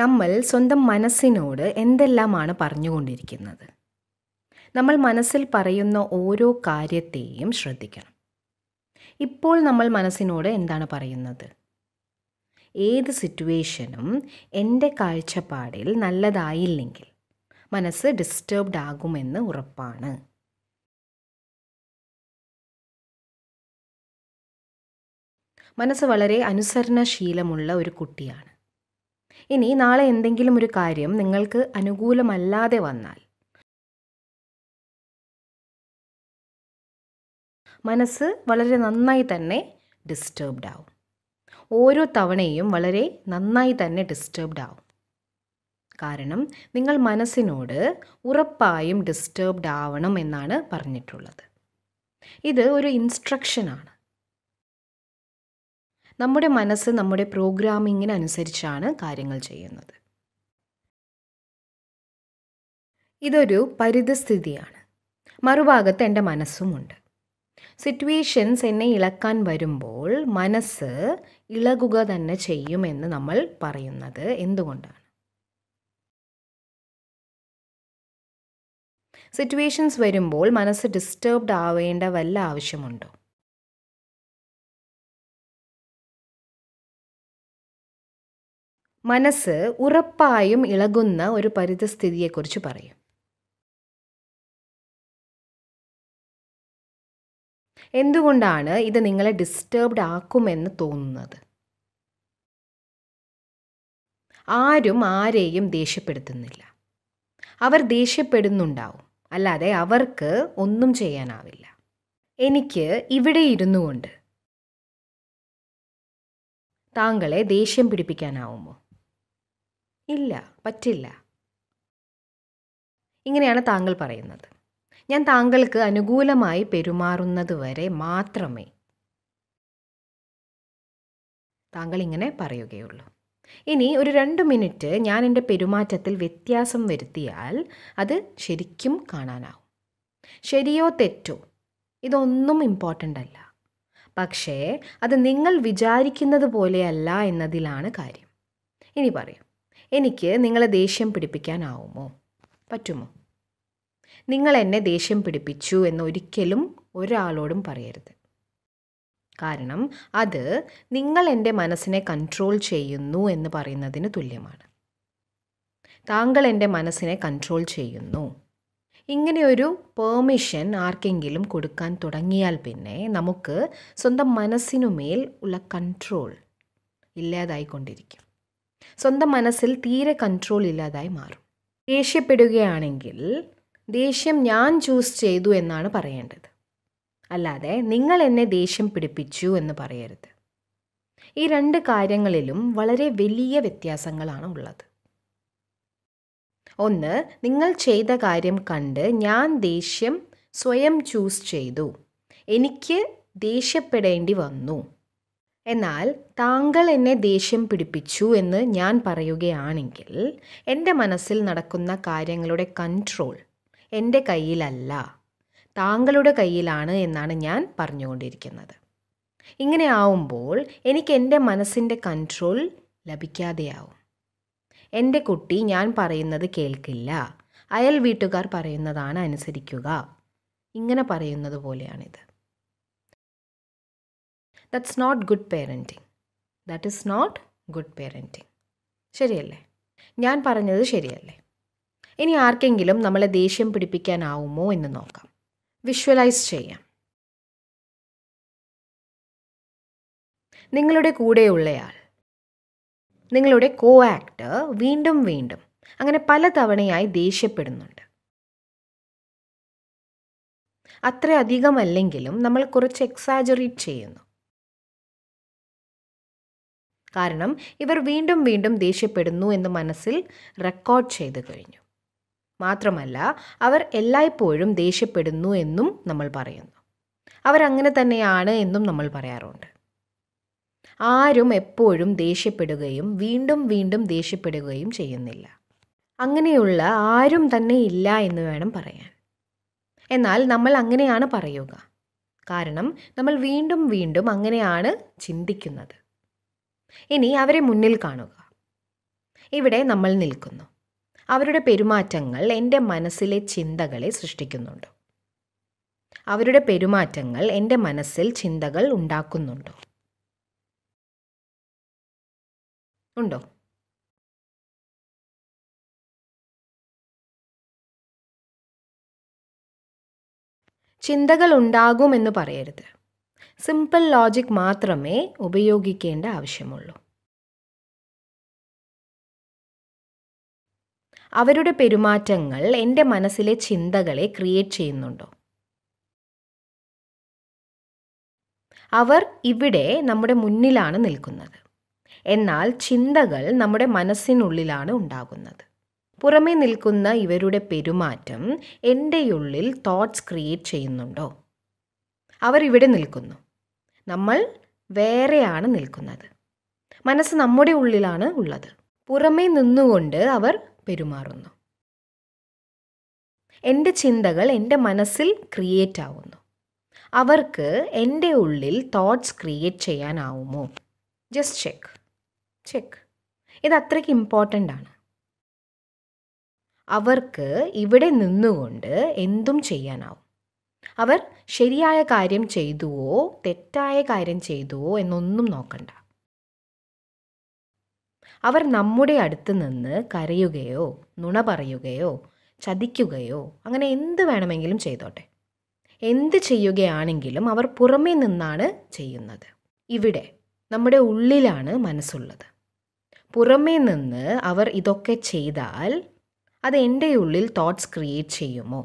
നമ്മൾ സ്വന്തം മനസ്സിനോട് എന്തെല്ലാമാണ് പറഞ്ഞുകൊണ്ടിരിക്കുന്നത് നമ്മൾ മനസ്സിൽ പറയുന്ന ഓരോ കാര്യത്തെയും ശ്രദ്ധിക്കണം ഇപ്പോൾ നമ്മൾ മനസ്സിനോട് എന്താണ് പറയുന്നത് ഏത് സിറ്റുവേഷനും എൻ്റെ കാഴ്ചപ്പാടിൽ നല്ലതായില്ലെങ്കിൽ മനസ്സ് ഡിസ്റ്റർബ്ഡ് ആകുമെന്ന് ഉറപ്പാണ് മനസ്സ് വളരെ അനുസരണശീലമുള്ള ഒരു കുട്ടിയാണ് ഇനി നാളെ എന്തെങ്കിലും ഒരു കാര്യം നിങ്ങൾക്ക് അനുകൂലമല്ലാതെ വന്നാൽ മനസ്സ് വളരെ നന്നായി തന്നെ ഡിസ്റ്റർബ്ഡ് ആവും ഓരോ തവണയും വളരെ നന്നായി തന്നെ ഡിസ്റ്റർബ്ഡ് ആവും കാരണം നിങ്ങൾ മനസ്സിനോട് ഉറപ്പായും ഡിസ്റ്റർബ്ഡ് ആവണം എന്നാണ് പറഞ്ഞിട്ടുള്ളത് ഇത് ഒരു ഇൻസ്ട്രക്ഷനാണ് നമ്മുടെ മനസ്സ് നമ്മുടെ പ്രോഗ്രാമിങ്ങിനനുസരിച്ചാണ് കാര്യങ്ങൾ ചെയ്യുന്നത് ഇതൊരു പരിതസ്ഥിതിയാണ് മറുഭാഗത്ത് എൻ്റെ മനസ്സുമുണ്ട് സിറ്റുവേഷൻസ് എന്നെ ഇളക്കാൻ വരുമ്പോൾ മനസ്സ് ഇളകുക തന്നെ ചെയ്യുമെന്ന് നമ്മൾ പറയുന്നത് എന്തുകൊണ്ടാണ് സിറ്റുവേഷൻസ് വരുമ്പോൾ മനസ്സ് ഡിസ്റ്റർബ്ഡ് ആവേണ്ട വല്ല ആവശ്യമുണ്ടോ മനസ്സ് ഉറപ്പായും ഇളകുന്ന ഒരു പരിതസ്ഥിതിയെക്കുറിച്ച് പറയും എന്തുകൊണ്ടാണ് ഇത് നിങ്ങളെ ഡിസ്റ്റർബ്ഡ് ആക്കുമെന്ന് തോന്നുന്നത് ആരും ആരെയും ദേഷ്യപ്പെടുത്തുന്നില്ല അവർ ദേഷ്യപ്പെടുന്നുണ്ടാവും അല്ലാതെ അവർക്ക് ഒന്നും ചെയ്യാനാവില്ല എനിക്ക് ഇവിടെ ഇരുന്നു കൊണ്ട് താങ്കളെ ദേഷ്യം പിടിപ്പിക്കാനാവുമോ ഇല്ല പറ്റില്ല ഇങ്ങനെയാണ് താങ്കൾ പറയുന്നത് ഞാൻ താങ്കൾക്ക് അനുകൂലമായി പെരുമാറുന്നത് വരെ മാത്രമേ താങ്കൾ ഇങ്ങനെ പറയുകയുള്ളൂ ഇനി ഒരു രണ്ട് മിനിറ്റ് ഞാൻ എൻ്റെ പെരുമാറ്റത്തിൽ വ്യത്യാസം വരുത്തിയാൽ അത് ശരിക്കും കാണാനാവും ശരിയോ തെറ്റോ ഇതൊന്നും ഇമ്പോർട്ടൻ്റ് അല്ല പക്ഷേ അത് നിങ്ങൾ വിചാരിക്കുന്നത് പോലെയല്ല എന്നതിലാണ് കാര്യം ഇനി പറയൂ എനിക്ക് നിങ്ങളെ ദേഷ്യം പിടിപ്പിക്കാനാവുമോ പറ്റുമോ നിങ്ങൾ എന്നെ ദേഷ്യം പിടിപ്പിച്ചു എന്ന് ഒരിക്കലും ഒരാളോടും പറയരുത് കാരണം അത് നിങ്ങൾ എൻ്റെ മനസ്സിനെ കൺട്രോൾ ചെയ്യുന്നു എന്ന് പറയുന്നതിന് തുല്യമാണ് താങ്കൾ എൻ്റെ മനസ്സിനെ കൺട്രോൾ ചെയ്യുന്നു ഇങ്ങനെയൊരു പെർമിഷൻ ആർക്കെങ്കിലും കൊടുക്കാൻ തുടങ്ങിയാൽ പിന്നെ നമുക്ക് സ്വന്തം മനസ്സിനുമേൽ ഉള്ള കൺട്രോൾ ഇല്ലാതായിക്കൊണ്ടിരിക്കും സ്വന്തം മനസ്സിൽ തീരെ കൺട്രോൾ ഇല്ലാതായി മാറും ദേഷ്യപ്പെടുകയാണെങ്കിൽ ദേഷ്യം ഞാൻ ചൂസ് ചെയ്തു എന്നാണ് പറയേണ്ടത് അല്ലാതെ നിങ്ങൾ എന്നെ ദേഷ്യം പിടിപ്പിച്ചു എന്ന് പറയരുത് ഈ രണ്ട് കാര്യങ്ങളിലും വളരെ വലിയ വ്യത്യാസങ്ങളാണ് ഉള്ളത് ഒന്ന് നിങ്ങൾ ചെയ്ത കാര്യം കണ്ട് ഞാൻ ദേഷ്യം സ്വയം ചൂസ് ചെയ്തു എനിക്ക് ദേഷ്യപ്പെടേണ്ടി വന്നു എന്നാൽ താങ്കൾ എന്നെ ദേഷ്യം പിടിപ്പിച്ചു എന്ന് ഞാൻ പറയുകയാണെങ്കിൽ എൻ്റെ മനസ്സിൽ നടക്കുന്ന കാര്യങ്ങളുടെ കൺട്രോൾ എൻ്റെ കയ്യിലല്ല താങ്കളുടെ കയ്യിലാണ് എന്നാണ് ഞാൻ പറഞ്ഞുകൊണ്ടിരിക്കുന്നത് ഇങ്ങനെ ആവുമ്പോൾ എനിക്ക് എൻ്റെ മനസ്സിൻ്റെ കൺട്രോൾ ലഭിക്കാതെയാവും എൻ്റെ കുട്ടി ഞാൻ പറയുന്നത് കേൾക്കില്ല അയൽ വീട്ടുകാർ പറയുന്നതാണ് അനുസരിക്കുക ഇങ്ങനെ പറയുന്നത് പോലെയാണിത് that's not good parenting that is not good parenting ശരിയല്ലേ ഞാൻ പറഞ്ഞത് ശരിയല്ലേ ഇനി ആർക്കെങ്കിലും നമ്മളെ ദേഷ്യം പിടിപ്പിക്കാനാവുമോ എന്ന് നോക്കാം വിഷ്വലൈസ് ചെയ്യാം നിങ്ങളുടെ കൂടെയുള്ളയാൾ നിങ്ങളുടെ കോ ആക്ടർ വീണ്ടും വീണ്ടും അങ്ങനെ പല തവണയായി ദേഷ്യപ്പെടുന്നുണ്ട് അത്രയധികമല്ലെങ്കിലും നമ്മൾ കുറച്ച് എക്സാജറേറ്റ് ചെയ്യുന്നു കാരണം ഇവർ വീണ്ടും വീണ്ടും ദേഷ്യപ്പെടുന്നു എന്ന് മനസ്സിൽ റെക്കോർഡ് ചെയ്തു കഴിഞ്ഞു മാത്രമല്ല അവർ എല്ലായ്പ്പോഴും ദേഷ്യപ്പെടുന്നു എന്നും നമ്മൾ പറയുന്നു അവരങ്ങനെ തന്നെയാണ് എന്നും നമ്മൾ പറയാറുണ്ട് ആരും എപ്പോഴും ദേഷ്യപ്പെടുകയും വീണ്ടും വീണ്ടും ദേഷ്യപ്പെടുകയും ചെയ്യുന്നില്ല അങ്ങനെയുള്ള ആരും തന്നെ ഇല്ല എന്ന് വേണം പറയാൻ എന്നാൽ നമ്മൾ അങ്ങനെയാണ് പറയുക കാരണം നമ്മൾ വീണ്ടും വീണ്ടും അങ്ങനെയാണ് ചിന്തിക്കുന്നത് ഇനി അവരെ മുന്നിൽ കാണുക ഇവിടെ നമ്മൾ നിൽക്കുന്നു അവരുടെ പെരുമാറ്റങ്ങൾ എൻ്റെ മനസ്സിലെ ചിന്തകളെ സൃഷ്ടിക്കുന്നുണ്ടോ അവരുടെ പെരുമാറ്റങ്ങൾ എൻ്റെ മനസ്സിൽ ചിന്തകൾ ഉണ്ടാക്കുന്നുണ്ടോ ഉണ്ടോ ചിന്തകൾ ഉണ്ടാകുമെന്ന് പറയരുത് സിമ്പിൾ ലോജിക് മാത്രമേ ഉപയോഗിക്കേണ്ട ആവശ്യമുള്ളൂ അവരുടെ പെരുമാറ്റങ്ങൾ എൻ്റെ മനസ്സിലെ ചിന്തകളെ ക്രിയേറ്റ് ചെയ്യുന്നുണ്ടോ അവർ ഇവിടെ നമ്മുടെ മുന്നിലാണ് നിൽക്കുന്നത് എന്നാൽ ചിന്തകൾ നമ്മുടെ മനസ്സിനുള്ളിലാണ് ഉണ്ടാകുന്നത് പുറമേ നിൽക്കുന്ന ഇവരുടെ പെരുമാറ്റം എൻ്റെ ഉള്ളിൽ തോട്ട്സ് ക്രിയേറ്റ് ചെയ്യുന്നുണ്ടോ അവർ ഇവിടെ നിൽക്കുന്നു നമ്മൾ വേറെയാണ് നിൽക്കുന്നത് മനസ്സ് നമ്മുടെ ഉള്ളിലാണ് ഉള്ളത് പുറമേ നിന്നുകൊണ്ട് അവർ പെരുമാറുന്നു എൻ്റെ ചിന്തകൾ എൻ്റെ മനസ്സിൽ ക്രിയേറ്റ് ആവുന്നു അവർക്ക് എൻ്റെ ഉള്ളിൽ തോട്ട്സ് ക്രിയേറ്റ് ചെയ്യാനാവുമോ ജസ്റ്റ് ചെക്ക് ചെക്ക് ഇത് അത്രയ്ക്ക് ഇമ്പോർട്ടൻ്റ് ആണ് അവർക്ക് ഇവിടെ നിന്നുകൊണ്ട് എന്തും ചെയ്യാനാവും അവർ ശരിയായ കാര്യം ചെയ്തുവോ തെറ്റായ കാര്യം ചെയ്തുവോ എന്നൊന്നും നോക്കണ്ട അവർ നമ്മുടെ അടുത്ത് നിന്ന് കരയുകയോ നുണ പറയുകയോ ചതിക്കുകയോ അങ്ങനെ എന്ത് വേണമെങ്കിലും ചെയ്തോട്ടെ എന്ത് ചെയ്യുകയാണെങ്കിലും അവർ പുറമേ നിന്നാണ് ചെയ്യുന്നത് ഇവിടെ നമ്മുടെ ഉള്ളിലാണ് മനസ്സുള്ളത് പുറമേ നിന്ന് അവർ ഇതൊക്കെ ചെയ്താൽ അത് എൻ്റെ ഉള്ളിൽ തോട്ട്സ് ക്രിയേറ്റ് ചെയ്യുമോ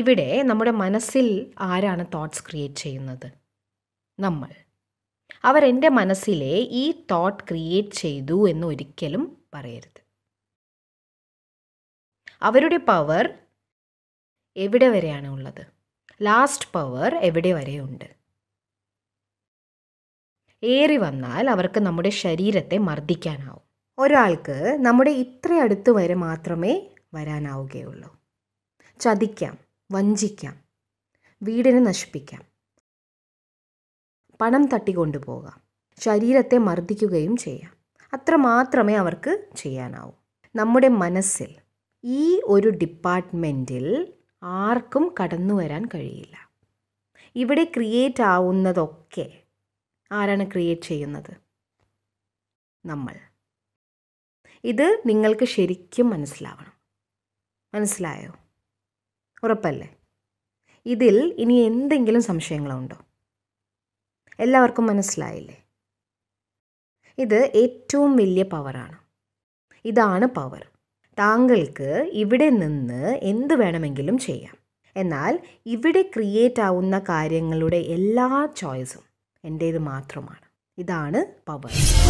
ഇവിടെ നമ്മുടെ മനസ്സിൽ ആരാണ് തോട്ട്സ് ക്രിയേറ്റ് ചെയ്യുന്നത് നമ്മൾ അവർ എൻ്റെ മനസ്സിലെ ഈ തോട്ട് ക്രിയേറ്റ് ചെയ്തു എന്ന് ഒരിക്കലും പറയരുത് അവരുടെ പവർ എവിടെ വരെയാണ് ഉള്ളത് ലാസ്റ്റ് പവർ എവിടെ വരെയുണ്ട് ഏറി വന്നാൽ അവർക്ക് നമ്മുടെ ശരീരത്തെ മർദ്ദിക്കാനാവും ഒരാൾക്ക് നമ്മുടെ ഇത്ര അടുത്ത് വരെ മാത്രമേ വരാനാവുകയുള്ളൂ ചതിക്കാം വഞ്ചിക്കാം വീടിനെ നശിപ്പിക്കാം പണം തട്ടിക്കൊണ്ടുപോകാം ശരീരത്തെ മർദ്ദിക്കുകയും ചെയ്യാം അത്ര മാത്രമേ അവർക്ക് ചെയ്യാനാവൂ നമ്മുടെ മനസ്സിൽ ഈ ഒരു ഡിപ്പാർട്ട്മെൻറ്റിൽ ആർക്കും കടന്നു വരാൻ കഴിയില്ല ഇവിടെ ക്രിയേറ്റ് ആവുന്നതൊക്കെ ആരാണ് ക്രിയേറ്റ് ചെയ്യുന്നത് നമ്മൾ ഇത് നിങ്ങൾക്ക് ശരിക്കും മനസ്സിലാവണം മനസ്സിലായോ ഉറപ്പല്ലേ ഇതിൽ ഇനി എന്തെങ്കിലും സംശയങ്ങളുണ്ടോ എല്ലാവർക്കും മനസ്സിലായില്ലേ ഇത് ഏറ്റവും വലിയ പവറാണ് ഇതാണ് പവർ താങ്കൾക്ക് ഇവിടെ നിന്ന് എന്ത് വേണമെങ്കിലും ചെയ്യാം എന്നാൽ ഇവിടെ ക്രിയേറ്റ് ആവുന്ന കാര്യങ്ങളുടെ എല്ലാ ചോയ്സും എൻ്റേത് മാത്രമാണ് ഇതാണ് പവർ